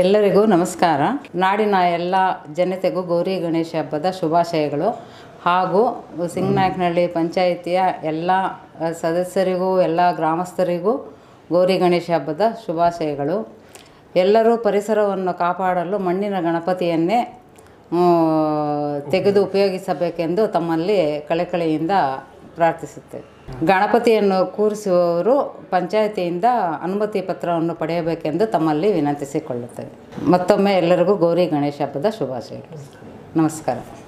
ಎಲ್ಲರಿಗೂ ನಮಸ್ಕಾರ ನಾಡಿನ ಎಲ್ಲ ಜನತೆಗೂ ಗೌರಿ ಗಣೇಶ ಹಬ್ಬದ ಶುಭಾಶಯಗಳು ಹಾಗೂ ಸಿಂಗನಾಯಕನಹಳ್ಳಿ ಪಂಚಾಯಿತಿಯ ಎಲ್ಲ ಸದಸ್ಯರಿಗೂ ಎಲ್ಲ ಗ್ರಾಮಸ್ಥರಿಗೂ ಗೌರಿ ಗಣೇಶ ಹಬ್ಬದ ಶುಭಾಶಯಗಳು ಎಲ್ಲರೂ ಪರಿಸರವನ್ನು ಕಾಪಾಡಲು ಮಣ್ಣಿನ ಗಣಪತಿಯನ್ನೇ ತೆಗೆದು ಉಪಯೋಗಿಸಬೇಕೆಂದು ತಮ್ಮಲ್ಲಿ ಕಳೆಕಳೆಯಿಂದ ಪ್ರಾರ್ಥಿಸುತ್ತೆ ಗಣಪತಿಯನ್ನು ಕೂರಿಸುವವರು ಪಂಚಾಯಿತಿಯಿಂದ ಅನುಮತಿ ಪತ್ರವನ್ನು ಪಡೆಯಬೇಕೆಂದು ತಮ್ಮಲ್ಲಿ ವಿನಂತಿಸಿಕೊಳ್ಳುತ್ತೇವೆ ಮತ್ತೊಮ್ಮೆ ಎಲ್ಲರಿಗೂ ಗೌರಿ ಗಣೇಶ ಹಬ್ಬದ ಶುಭಾಶಯಗಳು ನಮಸ್ಕಾರ